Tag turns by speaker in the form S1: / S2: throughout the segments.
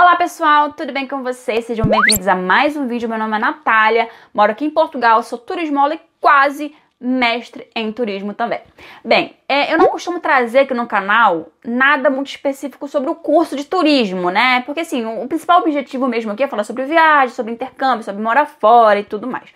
S1: Olá pessoal, tudo bem com vocês? Sejam bem-vindos a mais um vídeo. Meu nome é Natália, moro aqui em Portugal, sou turismola e quase mestre em turismo também. Bem, é, eu não costumo trazer aqui no canal nada muito específico sobre o curso de turismo, né? Porque assim, o, o principal objetivo mesmo aqui é falar sobre viagem, sobre intercâmbio, sobre morar fora e tudo mais.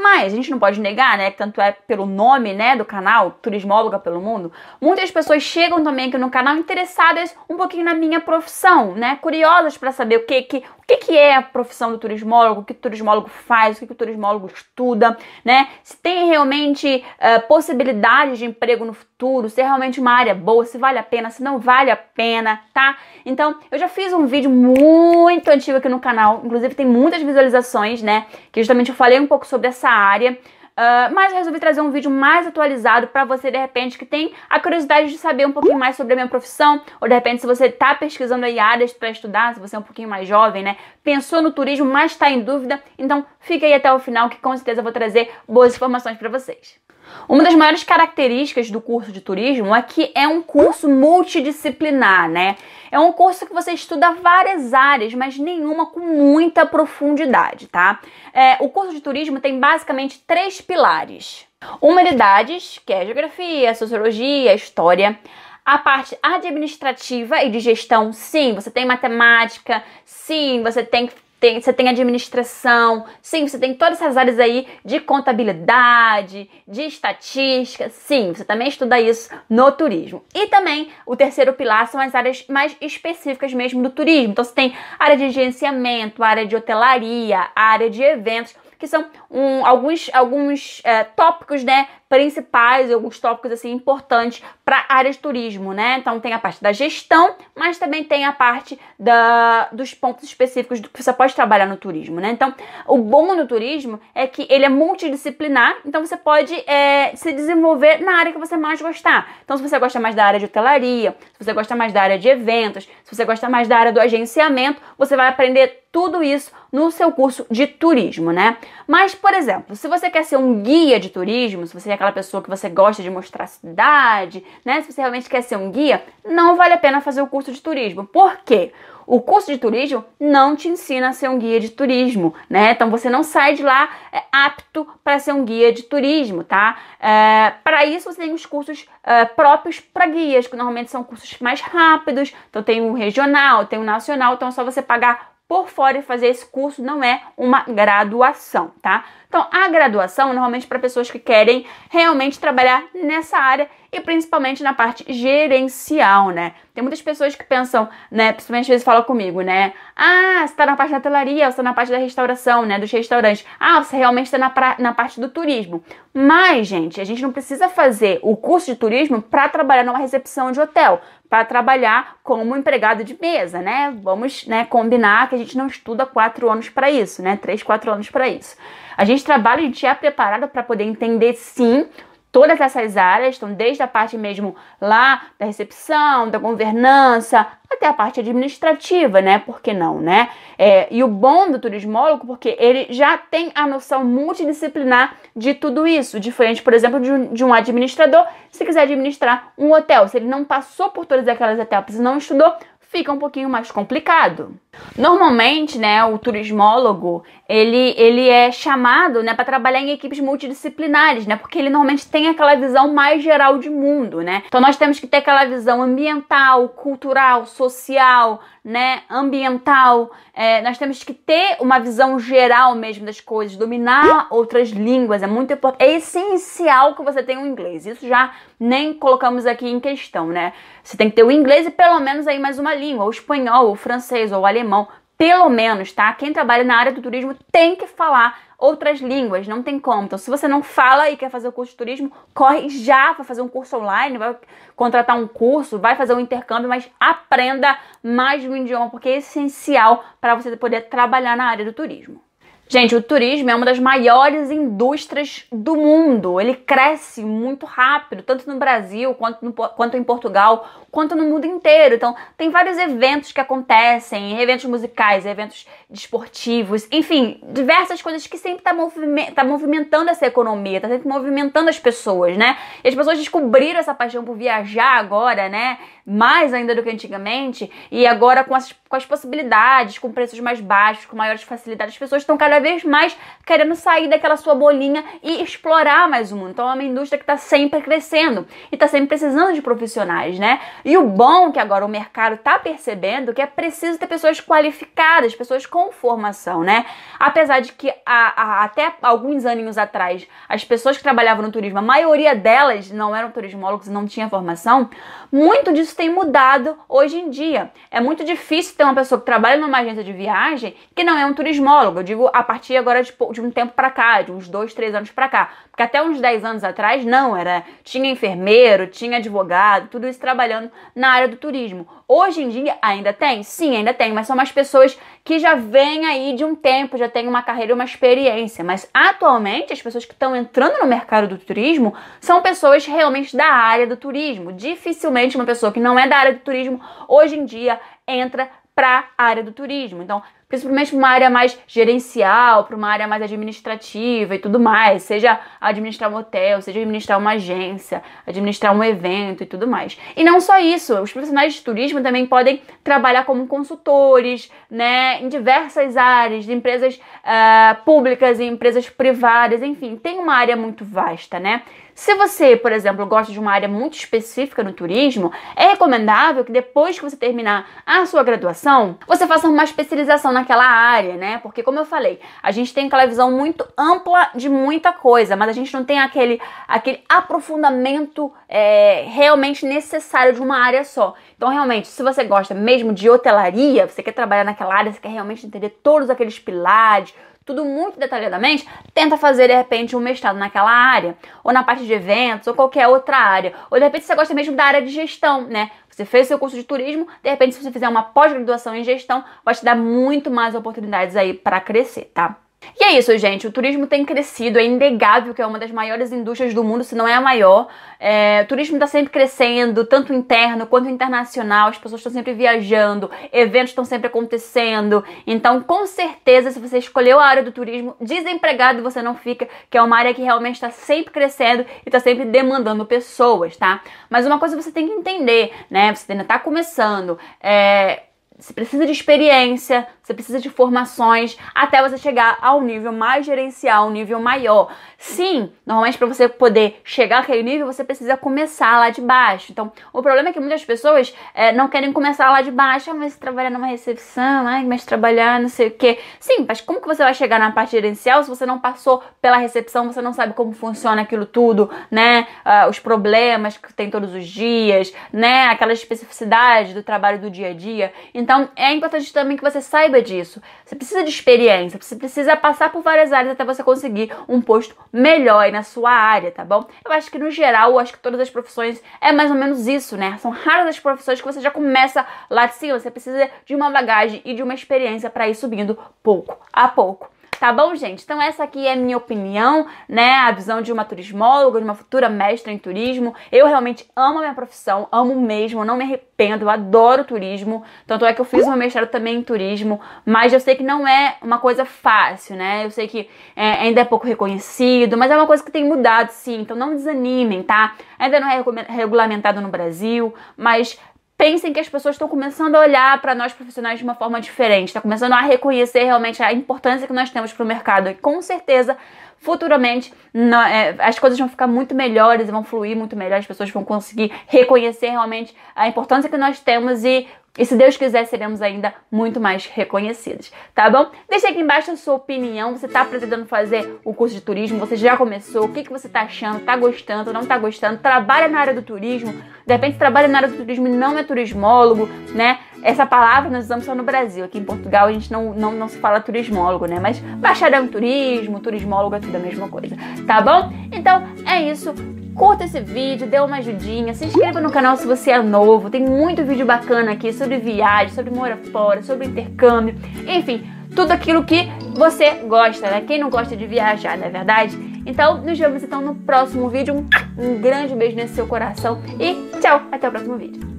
S1: Mas a gente não pode negar, né? Que tanto é pelo nome, né, do canal, Turismóloga pelo Mundo, muitas pessoas chegam também aqui no canal interessadas um pouquinho na minha profissão, né? Curiosas para saber o que, que que, que é a profissão do turismólogo, o que o turismólogo faz, o que, que o turismólogo estuda, né? Se tem realmente uh, eh, possibilidades de emprego no futuro, se é realmente uma área boa, se vale a pena, se não vale a pena, tá? Então, eu já fiz um vídeo muito antigo aqui no canal, inclusive tem muitas visualizações, né? Que justamente eu falei um pouco sobre essa área. Uh, mas resolvi trazer um vídeo mais atualizado para você, de repente, que tem a curiosidade de saber um pouquinho mais sobre a minha profissão, ou de repente, se você está pesquisando aí áreas para estudar, se você é um pouquinho mais jovem, né? Pensou no turismo, mas está em dúvida. Então, fica aí até o final, que com certeza eu vou trazer boas informações para vocês. Uma das maiores características do curso de turismo é que é um curso multidisciplinar, né? É um curso que você estuda várias áreas, mas nenhuma com muita profundidade, tá? É, o curso de turismo tem basicamente três pilares: humanidades, que é geografia, sociologia, história. A parte administrativa e de gestão, sim, você tem matemática, sim, você tem tem, você tem administração, sim, você tem todas essas áreas aí de contabilidade, de estatística, sim, você também estuda isso no turismo. E também o terceiro pilar são as áreas mais específicas mesmo do turismo. Então você tem área de gerenciamento, área de hotelaria, área de eventos que são um, alguns, alguns é, tópicos né, principais, alguns tópicos assim importantes para a área de turismo, né? Então tem a parte da gestão, mas também tem a parte da, dos pontos específicos do que você pode trabalhar no turismo, né? Então o bom no turismo é que ele é multidisciplinar, então você pode é, se desenvolver na área que você mais gostar. Então se você gosta mais da área de hotelaria, se você gosta mais da área de eventos, se você gosta mais da área do agenciamento, você vai aprender tudo isso no seu curso de turismo, né? Mas, por exemplo, se você quer ser um guia de turismo, se você aquela pessoa que você gosta de mostrar a cidade, né? Se você realmente quer ser um guia, não vale a pena fazer o curso de turismo. Por quê? O curso de turismo não te ensina a ser um guia de turismo, né? Então você não sai de lá é, apto para ser um guia de turismo, tá? É, para isso você tem os cursos é, próprios para guias, que normalmente são cursos mais rápidos. Então tem um regional, tem um nacional, então é só você pagar por fora e fazer esse curso não é uma graduação, tá? Então, a graduação normalmente para pessoas que querem realmente trabalhar nessa área e principalmente na parte gerencial, né? Tem muitas pessoas que pensam, né, principalmente às vezes falam comigo, né? Ah, você tá na parte da telaria, você tá na parte da restauração, né, dos restaurantes. Ah, você realmente tá na, pra, na parte do turismo. Mas, gente, a gente não precisa fazer o curso de turismo para trabalhar numa recepção de hotel, para trabalhar como empregado de mesa, né? Vamos, né, combinar que a gente não estuda quatro anos para isso, né? Três, quatro anos para isso. A gente trabalha, a gente é preparado para poder entender sim todas essas áreas, então desde a parte mesmo lá da recepção, da governança, até a parte administrativa, né? Por que não, né? É, e o bom do turismólogo, porque ele já tem a noção multidisciplinar de tudo isso, diferente, por exemplo, de um, de um administrador, se quiser administrar um hotel, se ele não passou por todas aquelas etapas e não estudou, fica um pouquinho mais complicado. Normalmente, né, o turismólogo, ele, ele é chamado, né, para trabalhar em equipes multidisciplinares, né, porque ele normalmente tem aquela visão mais geral de mundo, né? Então nós temos que ter aquela visão ambiental, cultural, social, né, ambiental. É, nós temos que ter uma visão geral mesmo das coisas, dominar outras línguas é muito importante, é essencial que você tenha o um inglês. Isso já nem colocamos aqui em questão, né? Você tem que ter o inglês e pelo menos aí mais uma língua, ou espanhol, ou francês, ou alemão, pelo menos, tá? Quem trabalha na área do turismo tem que falar outras línguas, não tem como. Então, se você não fala e quer fazer o curso de turismo, corre já para fazer um curso online, vai contratar um curso, vai fazer um intercâmbio, mas aprenda mais um idioma, porque é essencial para você poder trabalhar na área do turismo. Gente, o turismo é uma das maiores indústrias do mundo. Ele cresce muito rápido, tanto no Brasil quanto, no, quanto em Portugal, quanto no mundo inteiro. Então, tem vários eventos que acontecem, eventos musicais, eventos desportivos, enfim, diversas coisas que sempre tá, movime tá movimentando essa economia, tá sempre movimentando as pessoas, né? E as pessoas descobriram essa paixão por viajar agora, né? Mais ainda do que antigamente. E agora com as, com as possibilidades, com preços mais baixos, com maiores facilidades, as pessoas estão cada cada vez mais querendo sair daquela sua bolinha e explorar mais o mundo. Então é uma indústria que está sempre crescendo e está sempre precisando de profissionais, né? E o bom que agora o mercado está percebendo que é preciso ter pessoas qualificadas, pessoas com formação, né? Apesar de que a, a, até alguns anos atrás as pessoas que trabalhavam no turismo, a maioria delas não eram turismólogos e não tinha formação, muito disso tem mudado hoje em dia. É muito difícil ter uma pessoa que trabalha numa agência de viagem que não é um turismólogo. Eu digo a partir agora de, de um tempo para cá, de uns dois, três anos para cá. Porque até uns 10 anos atrás, não, era. Tinha enfermeiro, tinha advogado, tudo isso trabalhando na área do turismo. Hoje em dia ainda tem? Sim, ainda tem, mas são mais pessoas que já vêm aí de um tempo, já têm uma carreira, uma experiência. Mas atualmente, as pessoas que estão entrando no mercado do turismo são pessoas realmente da área do turismo. Dificilmente uma pessoa que não é da área do turismo hoje em dia entra para a área do turismo. Então, principalmente para uma área mais gerencial, para uma área mais administrativa e tudo mais, seja administrar um hotel, seja administrar uma agência, administrar um evento e tudo mais. E não só isso, os profissionais de turismo também podem trabalhar como consultores, né, em diversas áreas, de empresas uh, públicas e empresas privadas, enfim, tem uma área muito vasta, né? Se você, por exemplo, gosta de uma área muito específica no turismo, é recomendável que depois que você terminar a sua graduação, você faça uma especialização naquela área, né? Porque, como eu falei, a gente tem aquela visão muito ampla de muita coisa, mas a gente não tem aquele, aquele aprofundamento é, realmente necessário de uma área só. Então, realmente, se você gosta mesmo de hotelaria, você quer trabalhar naquela área, você quer realmente entender todos aqueles pilares, tudo muito detalhadamente, tenta fazer de repente um mestrado naquela área, ou na parte de eventos, ou qualquer outra área. Ou de repente você gosta mesmo da área de gestão, né? Você fez seu curso de turismo, de repente se você fizer uma pós-graduação em gestão, vai te dar muito mais oportunidades aí para crescer, tá? E é isso, gente. O turismo tem crescido, é inegável que é uma das maiores indústrias do mundo, se não é a maior. É, o turismo está sempre crescendo, tanto interno quanto internacional. As pessoas estão sempre viajando, eventos estão sempre acontecendo. Então, com certeza, se você escolheu a área do turismo, desempregado você não fica, que é uma área que realmente está sempre crescendo e está sempre demandando pessoas, tá? Mas uma coisa você tem que entender, né? Você ainda está começando. É, você precisa de experiência, você precisa de formações até você chegar ao nível mais gerencial, um nível maior. Sim, normalmente para você poder chegar àquele nível, você precisa começar lá de baixo. Então, o problema é que muitas pessoas é, não querem começar lá de baixo. Ah, mas trabalhar numa recepção, mas trabalhar não sei o quê. Sim, mas como que você vai chegar na parte gerencial se você não passou pela recepção, você não sabe como funciona aquilo tudo, né? Ah, os problemas que tem todos os dias, né? Aquela especificidade do trabalho do dia a dia. Então, é importante também que você saiba nada disso. Você precisa de experiência, você precisa passar por várias áreas até você conseguir um posto melhor aí na sua área, tá bom? Eu acho que no geral, eu acho que todas as profissões é mais ou menos isso, né? São raras as profissões que você já começa lá de cima, você precisa de uma bagagem e de uma experiência para ir subindo pouco a pouco. Tá bom, gente? Então essa aqui é a minha opinião, né? A visão de uma turismóloga, de uma futura mestra em turismo. Eu realmente amo a minha profissão, amo mesmo, não me arrependo, eu adoro turismo. Tanto é que eu fiz uma mestrado também em turismo, mas eu sei que não é uma coisa fácil, né? Eu sei que é, ainda é pouco reconhecido, mas é uma coisa que tem mudado, sim. Então não desanimem, tá? Ainda não é regulamentado no Brasil, mas pensem que as pessoas estão começando a olhar para nós profissionais de uma forma diferente, está começando a reconhecer realmente a importância que nós temos para o mercado. E com certeza, futuramente, não, é, as coisas vão ficar muito melhores, vão fluir muito melhor, as pessoas vão conseguir reconhecer realmente a importância que nós temos e e se Deus quiser, seremos ainda muito mais reconhecidos, tá bom? Deixa aqui embaixo a sua opinião. Você está pretendendo fazer o curso de turismo? Você já começou? O que, que você está achando? Está gostando? Não está gostando? Trabalha na área do turismo? De repente trabalha na área do turismo e não é turismólogo, né? Essa palavra nós usamos só no Brasil. Aqui em Portugal a gente não, não, não se fala turismólogo, né? Mas bacharel em turismo, turismólogo é tudo a mesma coisa, tá bom? Então é isso curta esse vídeo, dê uma ajudinha, se inscreva no canal se você é novo, tem muito vídeo bacana aqui sobre viagem, sobre morar fora, sobre intercâmbio, enfim, tudo aquilo que você gosta, né? Quem não gosta de viajar, não é verdade? Então, nos vemos então no próximo vídeo. Um grande beijo nesse seu coração e tchau, até o próximo vídeo.